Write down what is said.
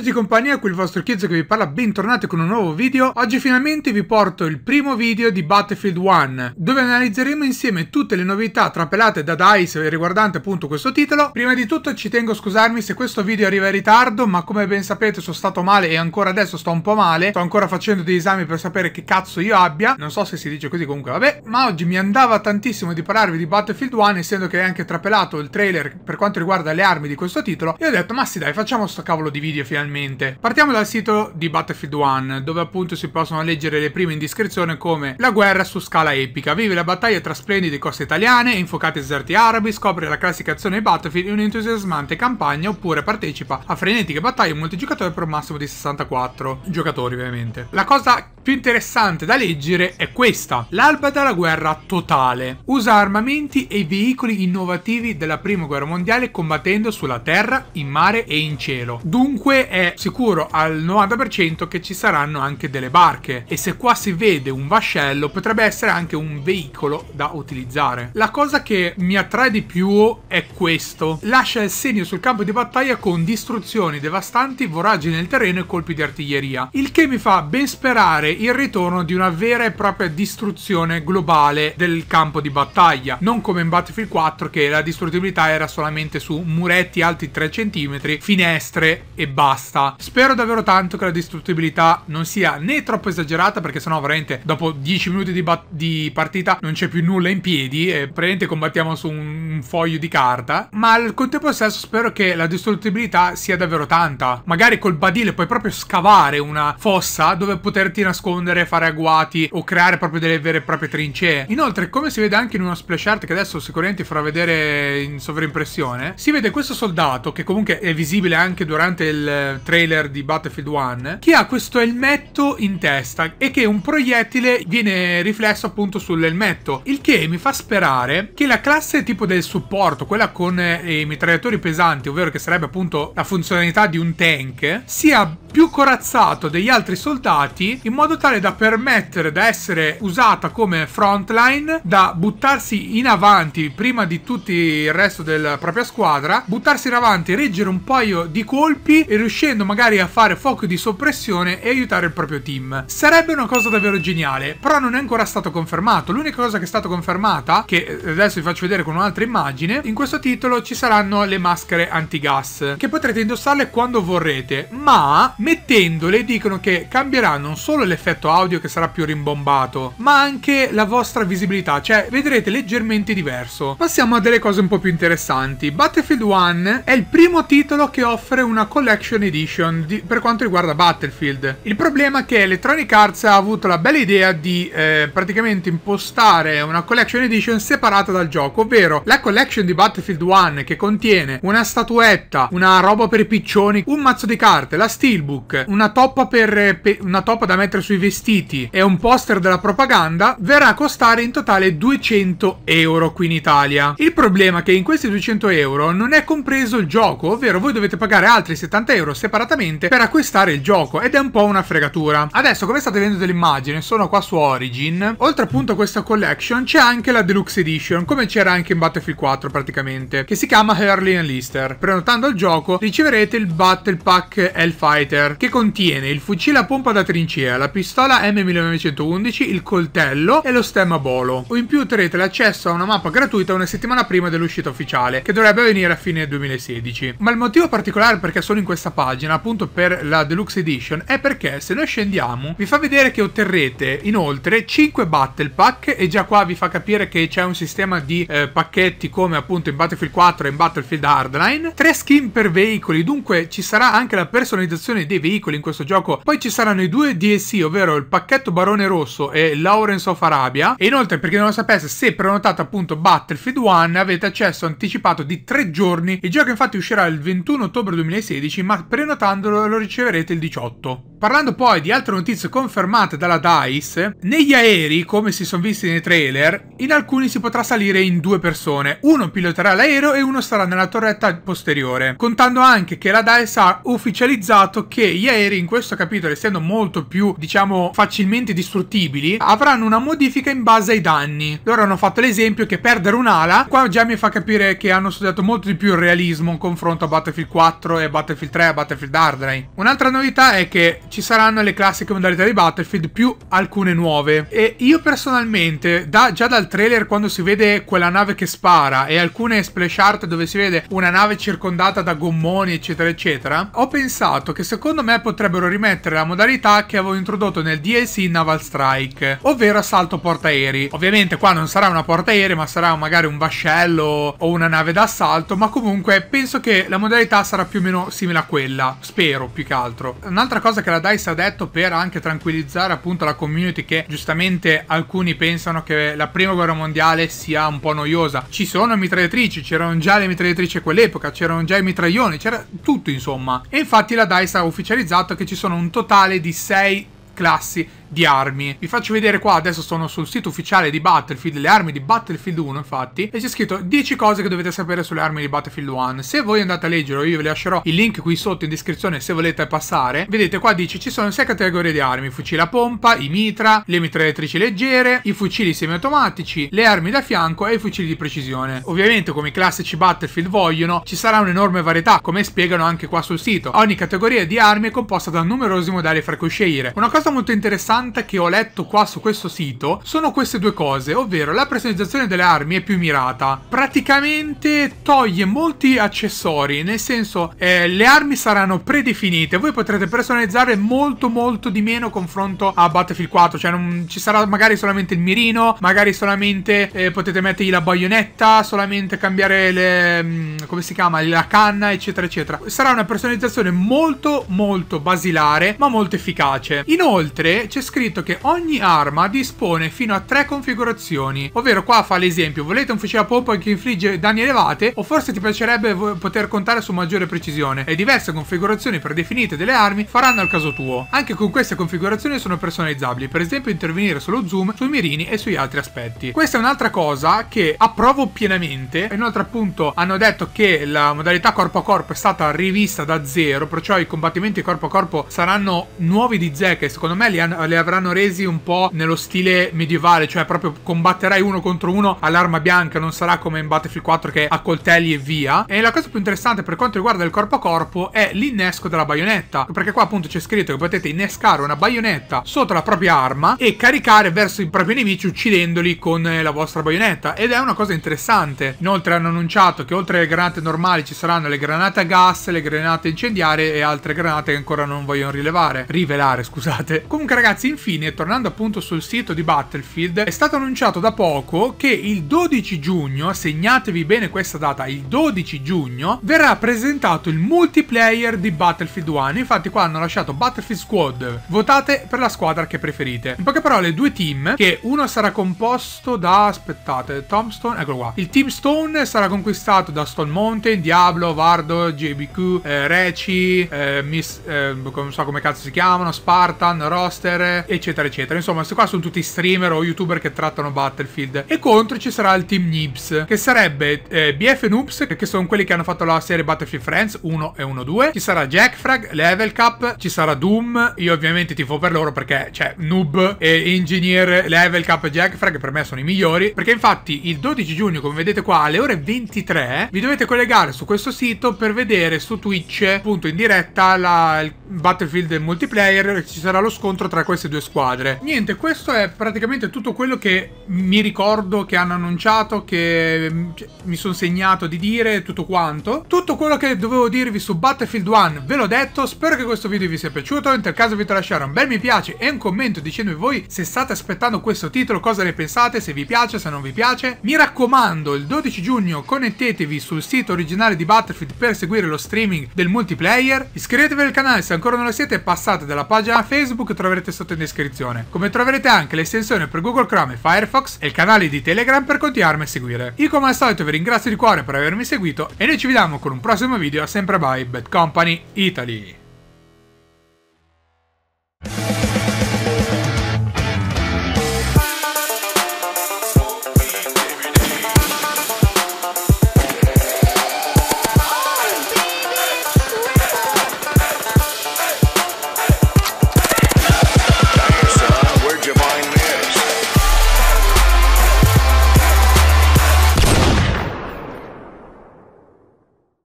Teneteci compagnia, qui il vostro Kids che vi parla, bentornati con un nuovo video. Oggi finalmente vi porto il primo video di Battlefield 1, dove analizzeremo insieme tutte le novità trapelate da DICE riguardante appunto questo titolo. Prima di tutto ci tengo a scusarmi se questo video arriva in ritardo, ma come ben sapete sono stato male e ancora adesso sto un po' male. Sto ancora facendo degli esami per sapere che cazzo io abbia, non so se si dice così comunque, vabbè. Ma oggi mi andava tantissimo di parlarvi di Battlefield 1, essendo che è anche trapelato il trailer per quanto riguarda le armi di questo titolo, e ho detto ma sì dai facciamo sto cavolo di video finalmente finalmente. Partiamo dal sito di Battlefield 1, dove appunto si possono leggere le prime indiscrezioni come la guerra su scala epica, vive la battaglia tra splendide coste italiane e infuocati deserti arabi, scopre la classica classificazione Battlefield in un'entusiasmante campagna oppure partecipa a frenetiche battaglie multigiocatore per un massimo di 64 giocatori ovviamente. La cosa più interessante da leggere è questa, l'alba della guerra totale. Usa armamenti e veicoli innovativi della prima guerra mondiale combattendo sulla terra, in mare e in cielo. Dunque è è sicuro al 90% che ci saranno anche delle barche e se qua si vede un vascello potrebbe essere anche un veicolo da utilizzare. La cosa che mi attrae di più è questo. Lascia il segno sul campo di battaglia con distruzioni devastanti, voragini nel terreno e colpi di artiglieria, il che mi fa ben sperare il ritorno di una vera e propria distruzione globale del campo di battaglia, non come in Battlefield 4 che la distruttibilità era solamente su muretti alti 3 cm, finestre e basta sta. Spero davvero tanto che la distruttibilità non sia né troppo esagerata, perché sennò veramente dopo 10 minuti di, di partita non c'è più nulla in piedi e praticamente combattiamo su un, un foglio di carta, ma al contempo stesso spero che la distruttibilità sia davvero tanta. Magari col badile puoi proprio scavare una fossa dove poterti nascondere, fare agguati o creare proprio delle vere e proprie trincee. Inoltre, come si vede anche in uno splash art che adesso sicuramente farà vedere in sovrimpressione, si vede questo soldato che comunque è visibile anche durante il trailer di Battlefield 1, che ha questo elmetto in testa e che un proiettile viene riflesso appunto sull'elmetto, il che mi fa sperare che la classe tipo del supporto, quella con eh, i mitragliatori pesanti, ovvero che sarebbe appunto la funzionalità di un tank, sia più corazzato degli altri soldati in modo tale da permettere da essere usata come frontline, da buttarsi in avanti prima di tutti il resto della propria squadra, buttarsi in avanti, reggere un paio di colpi e riuscire riuscendo magari a fare fuoco di soppressione e aiutare il proprio team. Sarebbe una cosa davvero geniale, però non è ancora stato confermato. L'unica cosa che è stata confermata, che eh, adesso vi faccio vedere con un'altra immagine, in questo titolo ci saranno le maschere antigas, che potrete indossarle quando vorrete, ma mettendole dicono che cambierà non solo l'effetto audio che sarà più rimbombato, ma anche la vostra visibilità, cioè vedrete leggermente diverso. Passiamo a delle cose un po' più interessanti. Battlefield 1 è il primo titolo che offre una collection edition Edition di, per quanto riguarda Battlefield. Il problema è che Electronic Arts ha avuto la bella idea di eh, praticamente impostare una Collection Edition separata dal gioco, ovvero la Collection di Battlefield 1 che contiene una statuetta, una roba per i piccioni, un mazzo di carte, la steelbook, una toppa, per, eh, per, una toppa da mettere sui vestiti e un poster della propaganda, verrà a costare in totale 200 euro qui in Italia. Il problema è che in questi 200 euro non è compreso il gioco, ovvero voi dovete pagare altri 70 euro se separatamente per acquistare il gioco ed è un po' una fregatura. Adesso come state vedendo dell'immagine sono qua su Origin, oltre appunto a questa collection c'è anche la Deluxe Edition come c'era anche in Battlefield 4 praticamente che si chiama Hurley and Lister. Prenotando il gioco riceverete il Battle Pack Hellfighter che contiene il fucile a pompa da trincea, la pistola M1911, il coltello e lo stemma bolo. O in più otterrete l'accesso a una mappa gratuita una settimana prima dell'uscita ufficiale che dovrebbe avvenire a fine 2016. Ma il motivo particolare perché sono in questa parte pagina appunto per la Deluxe Edition è perché se noi scendiamo vi fa vedere che otterrete inoltre 5 Battle Pack e già qua vi fa capire che c'è un sistema di eh, pacchetti come appunto in Battlefield 4 e in Battlefield Hardline, 3 skin per veicoli, dunque ci sarà anche la personalizzazione dei veicoli in questo gioco, poi ci saranno i due DSI, ovvero il pacchetto Barone Rosso e Lawrence of Arabia e inoltre per chi non lo sapesse se prenotate appunto Battlefield 1 avete accesso anticipato di 3 giorni, il gioco infatti uscirà il 21 ottobre 2016 ma per Prenotandolo lo riceverete il 18. Parlando poi di altre notizie confermate dalla DICE, negli aerei, come si sono visti nei trailer, in alcuni si potrà salire in due persone, uno piloterà l'aereo e uno sarà nella torretta posteriore, contando anche che la DICE ha ufficializzato che gli aerei in questo capitolo, essendo molto più, diciamo, facilmente distruttibili, avranno una modifica in base ai danni. Loro hanno fatto l'esempio che perdere un'ala, qua già mi fa capire che hanno studiato molto di più il realismo in confronto a Battlefield 4 e Battlefield 3 e Battlefield Hardline. Un'altra novità è che ci saranno le classiche modalità di Battlefield più alcune nuove. E io personalmente, da, già dal trailer quando si vede quella nave che spara e alcune splash art dove si vede una nave circondata da gommoni eccetera eccetera, ho pensato che secondo me potrebbero rimettere la modalità che avevo introdotto nel DLC Naval Strike, ovvero assalto portaerei. Ovviamente qua non sarà una portaerei ma sarà magari un vascello o una nave d'assalto, ma comunque penso che la modalità sarà più o meno simile a quella, spero più che altro. Un'altra cosa che la Paradise ha detto per anche tranquillizzare appunto la community che giustamente alcuni pensano che la prima guerra mondiale sia un po' noiosa. Ci sono mitragliatrici, c'erano già le mitragliatrici a quell'epoca, c'erano già i mitraglioni, c'era tutto insomma. E infatti la DICE ha ufficializzato che ci sono un totale di 6 classi di armi. Vi faccio vedere qua, adesso sono sul sito ufficiale di Battlefield, le armi di Battlefield 1 infatti, e c'è scritto 10 cose che dovete sapere sulle armi di Battlefield 1. Se voi andate a leggerlo, io vi lascerò il link qui sotto in descrizione se volete passare. Vedete qua dice ci sono 6 categorie di armi, fucile a pompa, i mitra, le mitragliatrici leggere, i fucili semiautomatici, le armi da fianco e i fucili di precisione. Ovviamente come i classici Battlefield vogliono, ci sarà un'enorme varietà, come spiegano anche qua sul sito. Ogni categoria di armi è composta da numerosi modelli fra cui scegliere. Una cosa molto interessante interessante che ho letto qua su questo sito sono queste due cose, ovvero la personalizzazione delle armi è più mirata. Praticamente toglie molti accessori, nel senso eh, le armi saranno predefinite, voi potrete personalizzare molto molto di meno confronto a Battlefield 4, cioè non, ci sarà magari solamente il mirino, magari solamente eh, potete mettergli la baionetta, solamente cambiare le, mm, come si chiama, la canna, eccetera, eccetera. Sarà una personalizzazione molto molto basilare, ma molto efficace. Inoltre c'è scritto che ogni arma dispone fino a tre configurazioni, ovvero qua fa l'esempio, volete un fucile a pompa che infligge danni elevati o forse ti piacerebbe poter contare su maggiore precisione e diverse configurazioni predefinite delle armi faranno al caso tuo. Anche con queste configurazioni sono personalizzabili, per esempio intervenire sullo zoom, sui mirini e sugli altri aspetti. Questa è un'altra cosa che approvo pienamente, E inoltre appunto hanno detto che la modalità corpo a corpo è stata rivista da zero, perciò i combattimenti corpo a corpo saranno nuovi di zecca e secondo me li, hanno, li avranno resi un po' nello stile medievale, cioè proprio combatterai uno contro uno all'arma bianca, non sarà come in Battlefield 4 che ha coltelli e via. E la cosa più interessante per quanto riguarda il corpo a corpo è l'innesco della baionetta, perché qua appunto c'è scritto che potete innescare una baionetta sotto la propria arma e caricare verso i propri nemici uccidendoli con eh, la vostra baionetta ed è una cosa interessante. Inoltre hanno annunciato che oltre alle granate normali ci saranno le granate a gas, le granate incendiarie e altre granate che ancora non vogliono rilevare, rivelare, scusate. Comunque ragazzi, Infine, tornando appunto sul sito di Battlefield, è stato annunciato da poco che il 12 giugno, segnatevi bene questa data, il 12 giugno, verrà presentato il multiplayer di Battlefield 1. Infatti qua hanno lasciato Battlefield Squad, votate per la squadra che preferite. In poche parole, due team, che uno sarà composto da, aspettate, Tombstone, eccolo qua. Il team Stone sarà conquistato da Stone Mountain, Diablo, Vardo, JBQ, eh, Reci, eh, Miss, eh, non so come cazzo si chiamano, Spartan, Roster, 3, eccetera, eccetera. Insomma, questi qua sono tutti streamer o youtuber che trattano Battlefield. E contro ci sarà il team Nibs, che sarebbe eh, BF Noobs, che sono quelli che hanno fatto la serie Battlefield Friends 1 e 1-2. Ci sarà Jackfrag, Level Cup, ci sarà Doom. Io ovviamente tifo per loro perché, cioè, Noob e Engineer, Level Cup e Jackfrag per me sono i migliori. Perché infatti il 12 giugno, come vedete qua, alle ore 23, vi dovete collegare su questo sito per vedere su Twitch, appunto in diretta, la, il Battlefield multiplayer ci sarà lo scontro tra queste due squadre. Niente, questo è praticamente tutto quello che mi ricordo che hanno annunciato, che mm, cioè, mi sono segnato di dire, tutto quanto. Tutto quello che dovevo dirvi su Battlefield 1 ve l'ho detto, spero che questo video vi sia piaciuto, in tal caso vi lasciare un bel mi piace e un commento dicendovi voi se state aspettando questo titolo, cosa ne pensate, se vi piace, se non vi piace. Mi raccomando, il 12 giugno connettetevi sul sito originale di Battlefield per seguire lo streaming del multiplayer, iscrivetevi al canale se ancora non lo siete passate dalla pagina Facebook che troverete sotto in descrizione, come troverete anche l'estensione per Google Chrome e Firefox e il canale di Telegram per continuarmi a seguire. Io come al solito vi ringrazio di cuore per avermi seguito e noi ci vediamo con un prossimo video sempre by Bad Company Italy.